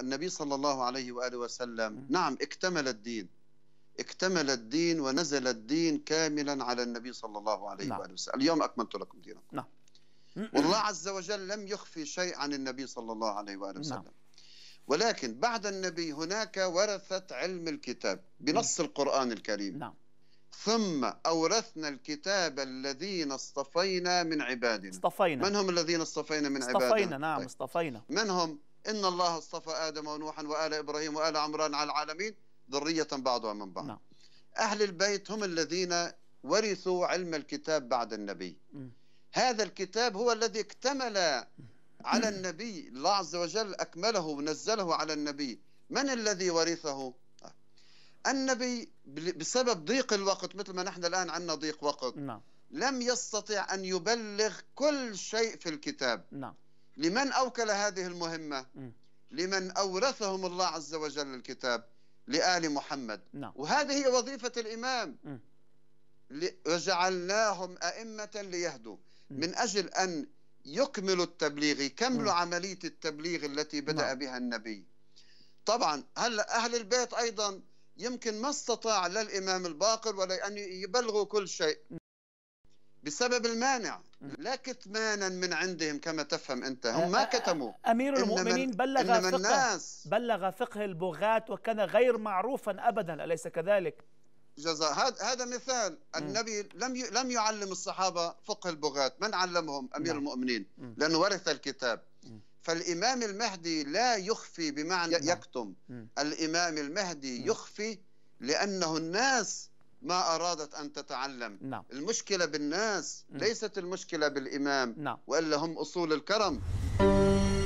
النبي صلى الله عليه وآله وسلم نعم اكتمل الدين اكتمل الدين ونزل الدين كاملا على النبي صلى الله عليه نعم. وآله وسلم اليوم أكملت لكم دينكم نعم والله عز وجل لم يخفي شيء عن النبي صلى الله عليه وآله نعم. وسلم نعم. ولكن بعد النبي هناك ورثة علم الكتاب بنص القرآن الكريم نعم ثم أورثنا الكتاب الذين اصطفينا من عبادنا اصطفينا من هم الذين اصطفينا من اصطفينا عبادنا؟ اصطفينا نعم طيب. اصطفينا من هم؟ إن الله اصطفى آدم ونوحا وآل إبراهيم وآل عمران على العالمين ذرية بعضها من بعض نعم. أهل البيت هم الذين ورثوا علم الكتاب بعد النبي م. هذا الكتاب هو الذي اكتمل على النبي الله عز وجل أكمله ونزله على النبي من الذي ورثه النبي بسبب ضيق الوقت مثل ما نحن الآن عندنا ضيق وقت نعم. لم يستطع أن يبلغ كل شيء في الكتاب نعم لمن أوكل هذه المهمة لمن أورثهم الله عز وجل الكتاب لآل محمد نعم. وهذه هي وظيفة الإمام وجعلناهم أئمة ليهدوا من أجل أن يكملوا التبليغ يكملوا نعم. عملية التبليغ التي بدأ نعم. بها النبي طبعا هلا أهل البيت أيضا يمكن ما استطاع لا الإمام الباقر ولا أن يبلغوا كل شيء بسبب المانع لا كتمانا من عندهم كما تفهم انت هم ما كتموا امير المؤمنين بلغ فقه الناس بلغ فقه البغاة وكان غير معروفا ابدا اليس كذلك جزاء هذا مثال النبي لم لم يعلم الصحابه فقه البغاة من علمهم امير نعم. المؤمنين لانه ورث الكتاب فالامام المهدي لا يخفي بمعنى نعم. يكتم الامام المهدي يخفي لانه الناس ما أرادت أن تتعلم نعم. المشكلة بالناس ليست المشكلة بالإمام نعم. وإلا هم أصول الكرم